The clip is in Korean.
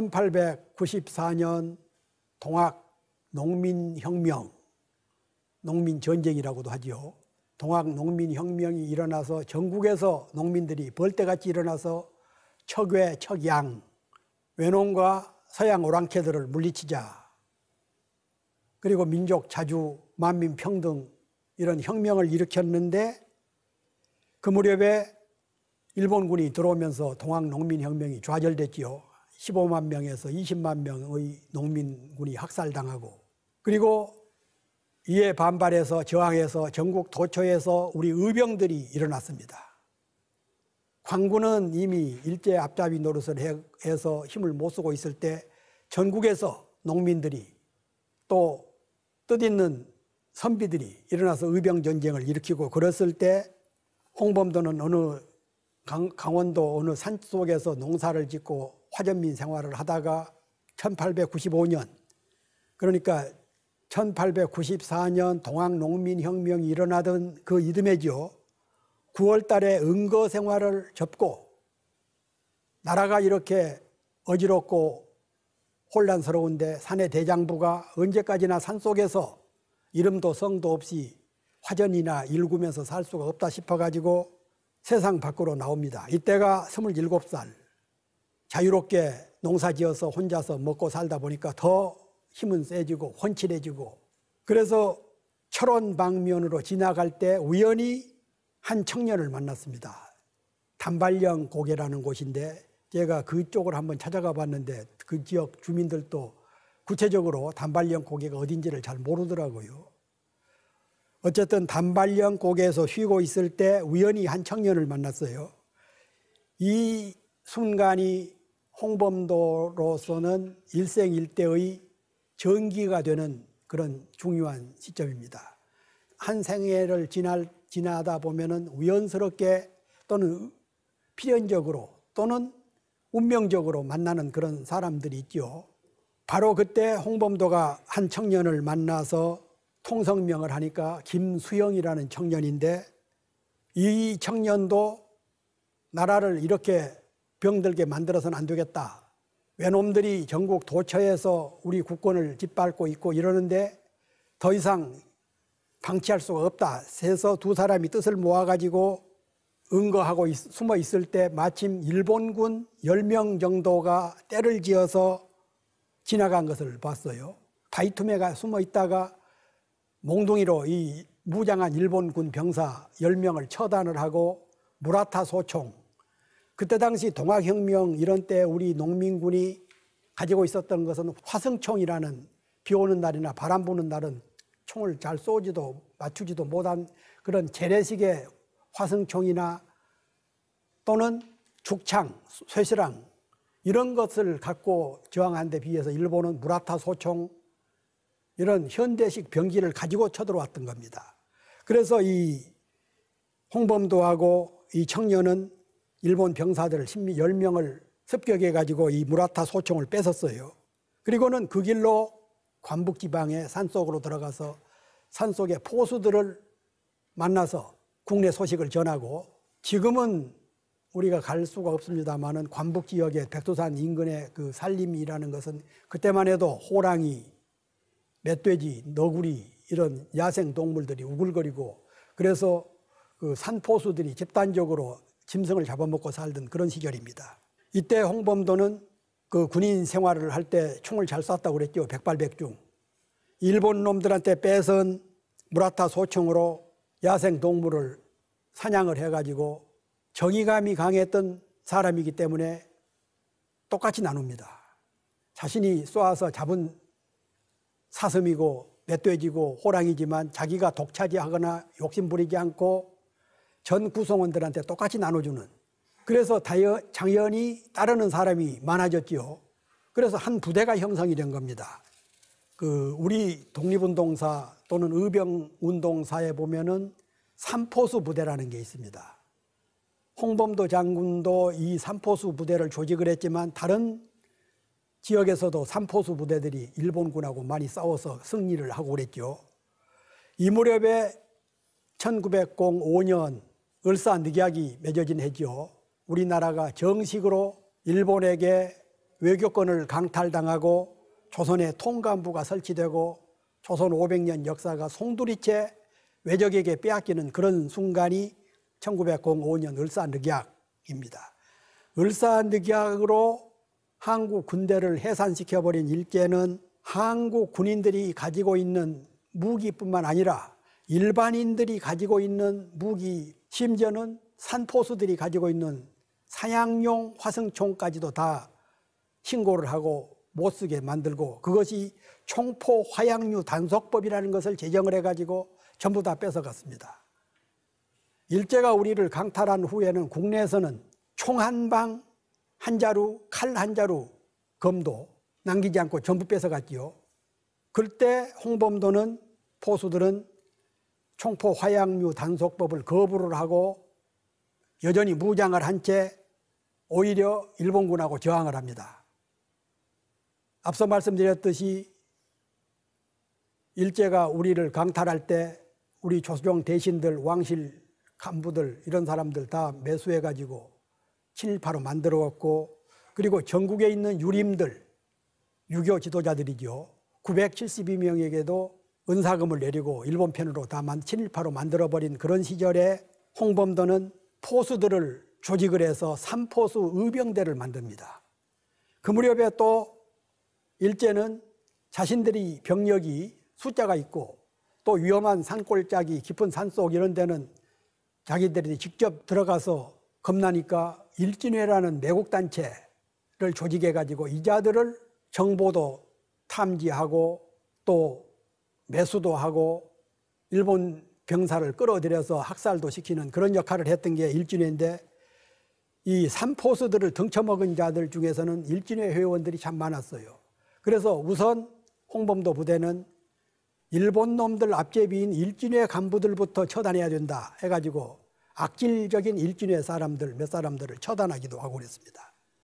1894년 동학 농민혁명, 농민전쟁이라고도 하지요. 동학 농민혁명이 일어나서 전국에서 농민들이 벌떼같이 일어나서 척외, 척양, 외농과 서양 오랑캐들을 물리치자. 그리고 민족 자주, 만민 평등 이런 혁명을 일으켰는데 그 무렵에 일본군이 들어오면서 동학 농민혁명이 좌절됐지요. 15만 명에서 20만 명의 농민군이 학살당하고 그리고 이에 반발해서 저항해서 전국 도처에서 우리 의병들이 일어났습니다. 광군은 이미 일제 앞잡이 노릇을 해서 힘을 못 쓰고 있을 때 전국에서 농민들이 또 뜻있는 선비들이 일어나서 의병 전쟁을 일으키고 그랬을 때 홍범도는 어느 강, 원도 어느 산 속에서 농사를 짓고 화전민 생활을 하다가 1895년 그러니까 1894년 동학농민혁명이 일어나던 그 이듬해죠. 9월 달에 은거 생활을 접고 나라가 이렇게 어지럽고 혼란스러운데 산의 대장부가 언제까지나 산 속에서 이름도 성도 없이 화전이나 일구면서 살 수가 없다 싶어가지고 세상 밖으로 나옵니다. 이때가 27살. 자유롭게 농사지어서 혼자서 먹고 살다 보니까 더 힘은 세지고 혼칠해지고 그래서 철원 방면으로 지나갈 때 우연히 한 청년을 만났습니다. 단발령 고개라는 곳인데 제가 그쪽을 한번 찾아가 봤는데 그 지역 주민들도 구체적으로 단발령 고개가 어딘지를 잘 모르더라고요. 어쨌든 단발령 고개에서 쉬고 있을 때 우연히 한 청년을 만났어요. 이 순간이 홍범도로서는 일생일대의 전기가 되는 그런 중요한 시점입니다. 한 생애를 지날, 지나다 보면은 우연스럽게 또는 필연적으로 또는 운명적으로 만나는 그런 사람들이 있죠. 바로 그때 홍범도가 한 청년을 만나서 통성명을 하니까 김수영이라는 청년인데 이 청년도 나라를 이렇게 병들게 만들어서는 안 되겠다. 외놈들이 전국 도처에서 우리 국권을 짓밟고 있고 이러는데 더 이상 방치할 수가 없다. 세서 두 사람이 뜻을 모아가지고 은거하고 있, 숨어 있을 때 마침 일본군 10명 정도가 때를 지어서 지나간 것을 봤어요. 바이투메가 숨어 있다가 몽둥이로 이 무장한 일본군 병사 10명을 처단을 하고 무라타 소총 그때 당시 동학혁명 이런 때 우리 농민군이 가지고 있었던 것은 화성총이라는 비 오는 날이나 바람 부는 날은 총을 잘 쏘지도 맞추지도 못한 그런 재래식의 화성총이나 또는 죽창, 쇠시랑 이런 것을 갖고 저항한 데 비해서 일본은 무라타 소총 이런 현대식 병기를 가지고 쳐들어왔던 겁니다. 그래서 이 홍범도하고 이 청년은 일본 병사들 10명을 습격해가지고 이 무라타 소총을 뺏었어요. 그리고는 그 길로 관북지방의 산속으로 들어가서 산속의 포수들을 만나서 국내 소식을 전하고 지금은 우리가 갈 수가 없습니다만은 관북 지역의 백두산 인근의 그 산림이라는 것은 그때만 해도 호랑이, 멧돼지, 너구리 이런 야생 동물들이 우글거리고 그래서 그 산포수들이 집단적으로 짐승을 잡아먹고 살던 그런 시절입니다. 이때 홍범도는 그 군인 생활을 할 때 총을 잘 쐈다고 그랬죠. 백발백중. 일본 놈들한테 뺏은 무라타 소총으로 야생 동물을 사냥을 해가지고 정의감이 강했던 사람이기 때문에 똑같이 나눕니다. 자신이 쏘아서 잡은 사슴이고 멧돼지고 호랑이지만 자기가 독차지하거나 욕심부리지 않고 전 구성원들한테 똑같이 나눠주는 그래서 다여, 당연히 따르는 사람이 많아졌지요. 그래서 한 부대가 형성이 된 겁니다. 그 우리 독립운동사 또는 의병운동사에 보면은 삼포수 부대라는 게 있습니다. 홍범도 장군도 이 삼포수 부대를 조직을 했지만 다른 지역에서도 삼포수 부대들이 일본군하고 많이 싸워서 승리를 하고 그랬죠. 이 무렵에 1905년 을사늑약이 맺어진 해지요 우리나라가 정식으로 일본에게 외교권을 강탈당하고 조선의 통감부가 설치되고 조선 500년 역사가 송두리째 외적에게 빼앗기는 그런 순간이 1905년 을사늑약입니다. 을사늑약으로 한국 군대를 해산시켜버린 일제는 한국 군인들이 가지고 있는 무기뿐만 아니라 일반인들이 가지고 있는 무기 심지어는 산포수들이 가지고 있는 사냥용 화성총까지도 다 신고를 하고 못 쓰게 만들고 그것이 총포 화약류 단속법이라는 것을 제정을 해가지고 전부 다 뺏어갔습니다. 일제가 우리를 강탈한 후에는 국내에서는 총 한 방, 한 자루, 칼 한 자루, 검도 남기지 않고 전부 뺏어갔지요. 그때 홍범도는 포수들은 총포 화약류 단속법을 거부를 하고 여전히 무장을 한 채 오히려 일본군하고 저항을 합니다. 앞서 말씀드렸듯이 일제가 우리를 강탈할 때 우리 조수종 대신들, 왕실 간부들 이런 사람들 다 매수해 가지고 친일파로 만들어왔고 그리고 전국에 있는 유림들 유교 지도자들이죠. 972명에게도 은사금을 내리고 일본편으로 다만 친일파로 만들어버린 그런 시절에 홍범도는 포수들을 조직을 해서 삼포수 의병대를 만듭니다. 그 무렵에 또 일제는 자신들이 병력이 숫자가 있고 또 위험한 산골짜기 깊은 산속 이런 데는 자기들이 직접 들어가서 겁나니까 일진회라는 내국단체를 조직해가지고 이자들을 정보도 탐지하고 또 매수도 하고 일본 병사를 끌어들여서 학살도 시키는 그런 역할을 했던 게 일진회인데 이 삼포수들을 등쳐먹은 자들 중에서는 일진회 회원들이 참 많았어요. 그래서 우선 홍범도 부대는 일본 놈들 앞제비인 일진회 간부들부터 처단해야 된다 해가지고 악질적인 일진회 사람들 몇 사람들을 처단하기도 하고 그랬습니다.